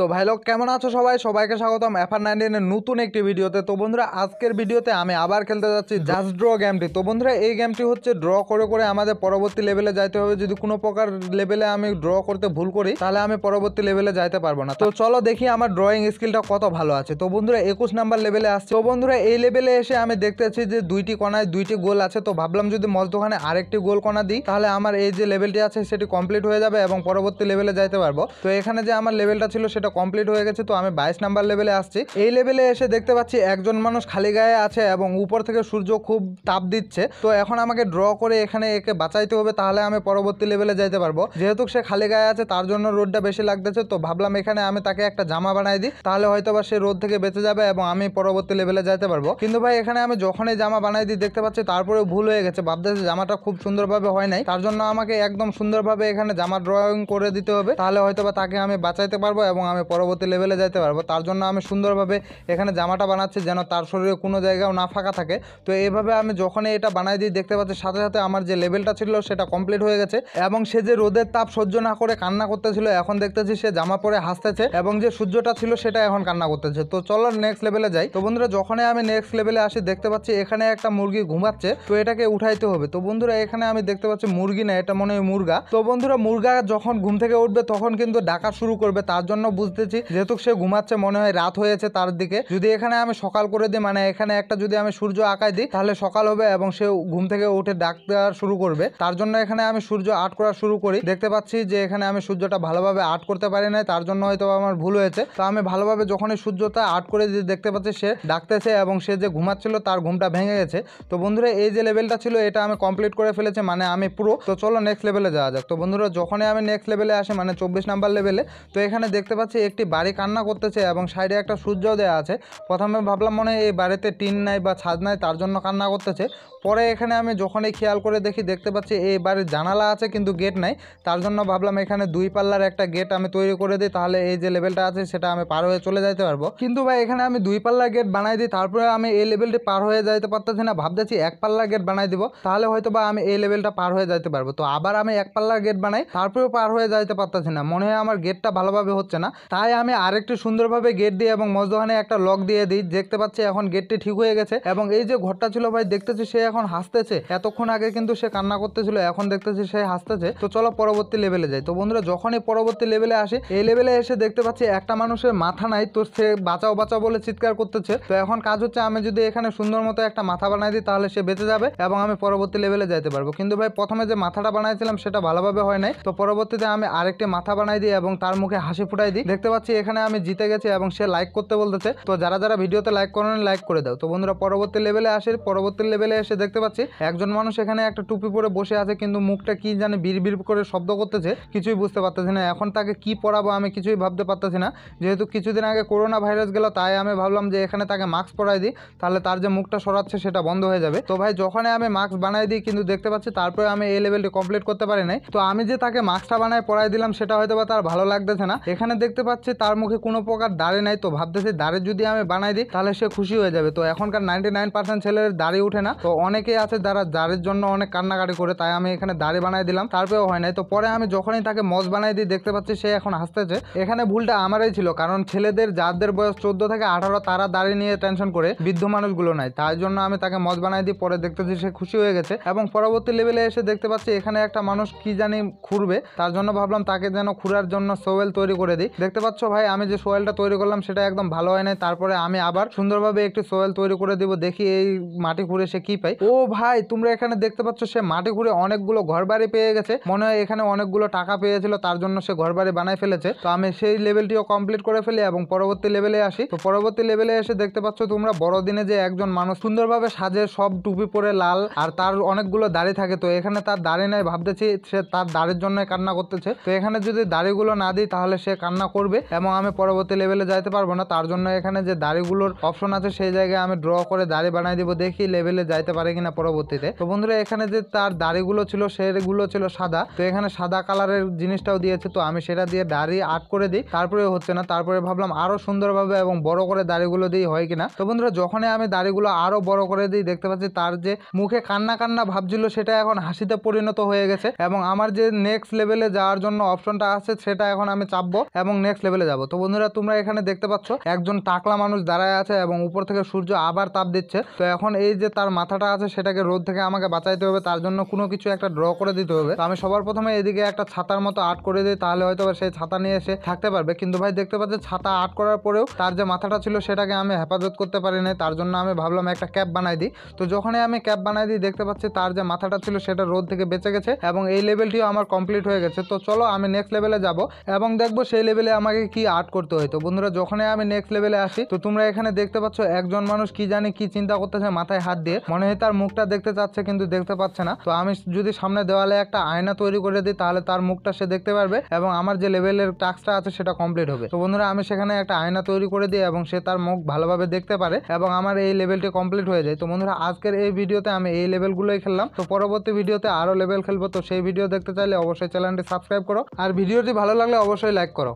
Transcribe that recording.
তো ভাই লোক কেমন আছো সবাই সবাইকে স্বাগতম এফআর নাইনটিনের নতুন একটি ভিডিওতে তো বন্ধুরা আজকের ভিডিওতে আমি আবার খেলতে যাচ্ছি জাস্ট ড্র গেমটি তো বন্ধুরা এই গেমটি হচ্ছে ড্র করে করে আমাদের পরবর্তী লেভেলে যাইতে হবে যদি কোনো প্রকার লেভেলে আমি ড্র করতে ভুল করি তাহলে আমি পরবর্তী লেভেলে যাইতে পারবো না তো চলো দেখি আমার ড্রয়িং স্কিলটা কত ভালো আছে তো বন্ধুরা একুশ নাম্বার লেভেলে আসছে তো বন্ধুরা এই লেভেলে এসে আমি দেখতে পাচ্ছি যে দুইটি কণায় দুইটি গোল আছে তো ভাবলাম যদি মজদোখানে আরেকটি গোল কণা দিই তাহলে আমার এই যে লেভেলটি আছে সেটি কমপ্লিট হয়ে যাবে এবং পরবর্তী লেভেলে যাইতে পারবো তো এখানে যে আমার লেভেলটা ছিল সেটা লেভেলটা কমপ্লিট হয়ে গেছে তো আমি বাইশ নাম্বার লেভেলে আসছি এই লেভেলে এসে দেখতে পাচ্ছি একজন মানুষ খালি গায়ে আছে এবং উপর থেকে সূর্য খুব তাপ দিচ্ছে তো এখন আমাকে ড্র করে এখানে একে বাঁচাইতে হবে তাহলে আমি পরবর্তী লেভেলে যাইতে পারবো যেহেতু সে খালি গায়ে আছে তার জন্য রোদটা বেশি লাগতেছে তো ভাবলাম এখানে আমি তাকে একটা জামা বানাই দিই তাহলে হয়তো বা সে রোদ থেকে বেঁচে যাবে এবং আমি পরবর্তী লেভেলে যাইতে পারবো কিন্তু ভাই এখানে আমি যখনই জামা বানাই দিই দেখতে পাচ্ছি তারপরে ভুল হয়ে গেছে ভাবতেছে জামাটা খুব সুন্দরভাবে হয় নাই তার জন্য আমাকে একদম সুন্দরভাবে এখানে জামা ড্রয়িং করে দিতে হবে তাহলে হয়তো বা তাকে আমি বাঁচাইতে পারবো এবং আমি আমি পরবর্তী লেভেলে যেতে পারবো তার জন্য আমি সুন্দরভাবে এখানে জামাটা বানাচ্ছি যেন তার শরীরে কোনো জায়গাও না ফাঁকা থাকে তো এইভাবে আমি যখনই এটা বানাই দিই দেখতে পাচ্ছি সাথে সাথে আমার যে লেভেলটা ছিল সেটা কমপ্লিট হয়ে গেছে এবং সে যে রোদের তাপ সহ্য না করে কান্না করতেছিল এখন দেখতেছি সে জামা পরে হাসতেছে এবং যে সূর্যটা ছিল সেটা এখন কান্না করতেছে তো চলো নেক্সট লেভেলে যাই তো বন্ধুরা যখনই আমি নেক্সট লেভেলে আসি দেখতে পাচ্ছি এখানে একটা মুরগি ঘুমাচ্ছে তো এটাকে উঠাইতে হবে তো বন্ধুরা এখানে আমি দেখতে পাচ্ছি মুরগি না এটা মনে হয় মুরগা তো বন্ধুরা মুরগা যখন ঘুম থেকে উঠবে তখন কিন্তু ডাকা শুরু করবে তার জন্য বুঝতেছি যেহেতু সে ঘুমাচ্ছে মনে হয় রাত হয়েছে তার দিকে যদি এখানে আমি সকাল করে দিই মানে এখানে একটা যদি আমি সূর্য আঁকায় দিই তাহলে সকাল হবে এবং সে ঘুম থেকে উঠে ডাক দেওয়া শুরু করবে তার জন্য এখানে আমি সূর্য আর্ট করা শুরু করি দেখতে পাচ্ছি যে এখানে আমি সূর্যটা ভালোভাবে আর্ট করতে পারি নাই তার জন্য হয়তো আমার ভুল হয়েছে তো আমি ভালোভাবে যখনই সূর্যটা আর্ট করে দিয়ে দেখতে পাচ্ছি সে ডাকতেছে এবং সে যে ঘুমাচ্ছিল তার ঘুমটা ভেঙে গেছে তো বন্ধুরা এই যে লেভেলটা ছিল এটা আমি কমপ্লিট করে ফেলেছি মানে আমি পুরো তো চলো নেক্সট লেভেলে যাওয়া যাক তো বন্ধুরা যখনই আমি নেক্সট লেভেলে আসে মানে চব্বিশ নাম্বার লেভেলে তো এখানে দেখতে পাচ্ছি পাচ্ছি একটি বাড়ি কান্না করতেছে এবং সাইডে একটা সূর্য দেওয়া আছে প্রথমে ভাবলাম মনে এই বাড়িতে টিন নাই বা ছাদ নাই তার জন্য কান্না করতেছে পরে এখানে আমি যখনই খেয়াল করে দেখি দেখতে পাচ্ছি এই বাড়ির জানালা আছে কিন্তু গেট নাই তার জন্য ভাবলাম এখানে দুই পাল্লার একটা গেট আমি তৈরি করে দিই তাহলে এই যে লেভেলটা আছে সেটা আমি পার হয়ে চলে যাইতে পারবো কিন্তু ভাই এখানে আমি দুই পাল্লার গেট বানাই দিই তারপরে আমি এই লেভেলটি পার হয়ে যাইতে পারতেছি না ভাবতেছি এক পাল্লার গেট বানাই দিব তাহলে হয়তো বা আমি এই লেভেলটা পার হয়ে যাইতে পারবো তো আবার আমি এক পাল্লার গেট বানাই তারপরেও পার হয়ে যাইতে পারতেছি না মনে হয় আমার গেটটা ভালোভাবে হচ্ছে না তাই আমি আরেকটু সুন্দরভাবে গেট দিয়ে এবং মজদোহানে একটা লক দিয়ে দিই দেখতে পাচ্ছি এখন গেটটি ঠিক হয়ে গেছে এবং এই যে ঘরটা ছিল ভাই দেখতেছি সে এখন হাসতেছে এতক্ষণ আগে কিন্তু সে কান্না করতেছিল এখন দেখতেছি সে হাসতেছে তো চলো পরবর্তী লেভেলে যাই তো বন্ধুরা যখনই পরবর্তী লেভেলে আসে এই লেভেলে এসে দেখতে পাচ্ছি একটা মানুষের মাথা নাই তো সে বাঁচাও বাঁচাও বলে চিৎকার করতেছে তো এখন কাজ হচ্ছে আমি যদি এখানে সুন্দর মতো একটা মাথা বানাই দিই তাহলে সে বেঁচে যাবে এবং আমি পরবর্তী লেভেলে যাইতে পারবো কিন্তু ভাই প্রথমে যে মাথাটা বানাইছিলাম সেটা ভালোভাবে হয় নাই তো পরবর্তীতে আমি আরেকটি মাথা বানাই দিই এবং তার মুখে হাসি ফুটাই দিই দেখতে পাচ্ছি এখানে আমি জিতে গেছি এবং সে লাইক করতে বলতেছে তো যারা যারা ভিডিওতে লাইক করেন লাইক করে দাও তো বন্ধুরা পরবর্তী লেভেলে আসে পরবর্তী লেভেলে এসে দেখতে পাচ্ছি একজন মানুষ এখানে একটা টুপি পরে বসে আছে কিন্তু মুখটা কি জানে বিড় করে শব্দ করতেছে কিছুই বুঝতে পারতেছি না এখন তাকে কি পড়াবো আমি কিছুই ভাবতে পারতেছি না যেহেতু কিছুদিন আগে করোনা ভাইরাস গেল তাই আমি ভাবলাম যে এখানে তাকে মাস্ক পরাই দিই তাহলে তার যে মুখটা সরাচ্ছে সেটা বন্ধ হয়ে যাবে তো ভাই যখনই আমি মাস্ক বানাই দিই কিন্তু দেখতে পাচ্ছি তারপরে আমি এই লেভেলটি কমপ্লিট করতে পারি নাই তো আমি যে তাকে মাস্কটা বানায় পরাই দিলাম সেটা হয়তো বা তার ভালো লাগতেছে না এখানে দেখতে দেখতে পাচ্ছে তার মুখে কোনো প্রকার দাঁড়ে নাই তো ভাবতেছে দাঁড়ে যদি আমি বানাই দিই তাহলে সে খুশি হয়ে যাবে তো এখনকার নাইনটি নাইন পার্সেন্ট ছেলের দাঁড়িয়ে উঠে না তো অনেকেই আছে যারা দাঁড়ের জন্য অনেক কান্নাকাটি করে তাই আমি এখানে দাড়ি বানাই দিলাম তারপরেও হয় নাই তো পরে আমি যখনই তাকে মজ বানাই দিই দেখতে পাচ্ছি সে এখন হাসতেছে এখানে ভুলটা আমারই ছিল কারণ ছেলেদের যাদের বয়স চোদ্দ থেকে আঠারো তারা দাড়ি নিয়ে টেনশন করে বৃদ্ধ মানুষগুলো নাই তাই জন্য আমি তাকে মজ বানাই দিই পরে পাচ্ছি সে খুশি হয়ে গেছে এবং পরবর্তী লেভেলে এসে দেখতে পাচ্ছি এখানে একটা মানুষ কি জানি খুঁড়বে তার জন্য ভাবলাম তাকে যেন খুঁড়ার জন্য সোয়েল তৈরি করে দিই দেখতে পাচ্ছ ভাই আমি যে সোয়েলটা তৈরি করলাম সেটা একদম ভালো হয় নাই তারপরে আমি আবার সুন্দরভাবে একটি সোয়েল তৈরি করে দিব দেখি এই মাটি খুঁড়ে সে কি পাই ও ভাই তোমরা এখানে দেখতে পাচ্ছ সে মাটি খুঁড়ে অনেকগুলো ঘর বাড়ি পেয়ে গেছে মনে হয় এখানে অনেকগুলো টাকা পেয়েছিল তার জন্য সে ঘর বাড়ি বানায় ফেলেছে তো আমি সেই লেভেলটিও কমপ্লিট করে ফেলি এবং পরবর্তী লেভেলে আসি তো পরবর্তী লেভেলে এসে দেখতে পাচ্ছ তোমরা বড়দিনে যে একজন মানুষ সুন্দরভাবে সাজে সব টুপি পরে লাল আর তার অনেকগুলো দাড়ি থাকে তো এখানে তার দাড়ি নাই ভাবতেছি সে তার দাড়ির জন্য কান্না করতেছে তো এখানে যদি দাড়িগুলো না দিই তাহলে সে কান্না করবে এবং আমি পরবর্তী লেভেলে যাইতে পারবো না তার জন্য এখানে যে দাড়িগুলোর অপশন আছে সেই জায়গায় আমি ড্র করে দাড়ি বানিয়ে দিব দেখি লেভেলে যাইতে পারে কিনা পরবর্তীতে তো বন্ধুরা এখানে যে তার দাড়িগুলো ছিল সেগুলো ছিল সাদা তো এখানে সাদা কালারের জিনিসটাও দিয়েছে তো আমি সেটা দিয়ে দাড়ি আর্ট করে দিই তারপরে হচ্ছে না তারপরে ভাবলাম আরও সুন্দরভাবে এবং বড় করে দাড়িগুলো দিই হয় কিনা তো বন্ধুরা যখনই আমি দাড়িগুলো আরও বড় করে দিই দেখতে পাচ্ছি তার যে মুখে কান্না কান্না ভাবছিল সেটা এখন হাসিতে পরিণত হয়ে গেছে এবং আমার যে নেক্সট লেভেলে যাওয়ার জন্য অপশনটা আছে সেটা এখন আমি চাপবো এবং নেক্সট লেভেলে যাবো তো বন্ধুরা তোমরা এখানে দেখতে পাচ্ছ একজন টাকলা মানুষ দাঁড়ায় আছে এবং উপর থেকে সূর্য আবার তাপ দিচ্ছে তো এখন এই যে তার মাথাটা আছে সেটাকে রোদ থেকে আমাকে বাঁচাইতে হবে তার জন্য কোনো কিছু একটা ড্র করে দিতে হবে তো আমি সবার প্রথমে এদিকে একটা ছাতার মতো আর্ট করে দিই তাহলে হয়তো সেই ছাতা নিয়ে এসে থাকতে পারবে কিন্তু ভাই দেখতে পাচ্ছি ছাতা আর্ট করার পরেও তার যে মাথাটা ছিল সেটাকে আমি হেফাজত করতে পারিনি তার জন্য আমি ভাবলাম একটা ক্যাপ বানাই দিই তো যখনই আমি ক্যাপ বানাই দিই দেখতে পাচ্ছি তার যে মাথাটা ছিল সেটা রোদ থেকে বেঁচে গেছে এবং এই লেভেলটিও আমার কমপ্লিট হয়ে গেছে তো চলো আমি নেক্সট লেভেলে যাব এবং দেখবো সেই লেভেলে লেভেলে আমাকে কি আর্ট করতে হয় তো বন্ধুরা যখনই আমি নেক্সট লেভেলে আসি তো তোমরা এখানে দেখতে পাচ্ছ একজন মানুষ কি জানে কি চিন্তা করতেছে মাথায় হাত দিয়ে মনে হয় তার মুখটা দেখতে চাচ্ছে কিন্তু দেখতে পাচ্ছে না তো আমি যদি সামনে দেওয়ালে একটা আয়না তৈরি করে দিই তাহলে তার মুখটা সে দেখতে পারবে এবং আমার যে লেভেলের টাস্কটা আছে সেটা কমপ্লিট হবে তো বন্ধুরা আমি সেখানে একটা আয়না তৈরি করে দিই এবং সে তার মুখ ভালোভাবে দেখতে পারে এবং আমার এই লেভেলটি কমপ্লিট হয়ে যায় তো বন্ধুরা আজকের এই ভিডিওতে আমি এই লেভেলগুলোই খেললাম তো পরবর্তী ভিডিওতে আরও লেভেল খেলবো তো সেই ভিডিও দেখতে চাইলে অবশ্যই চ্যানেলটি সাবস্ক্রাইব করো আর ভিডিওটি ভালো লাগলে অবশ্যই লাইক করো